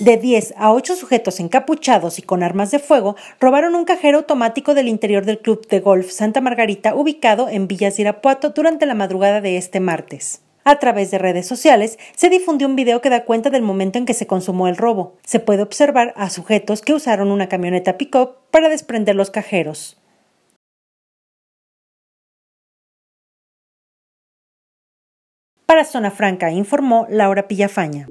De 10 a 8 sujetos encapuchados y con armas de fuego robaron un cajero automático del interior del club de golf Santa Margarita ubicado en Villas de Irapuato durante la madrugada de este martes. A través de redes sociales se difundió un video que da cuenta del momento en que se consumó el robo. Se puede observar a sujetos que usaron una camioneta pick-up para desprender los cajeros. Para Zona Franca informó Laura Pillafaña.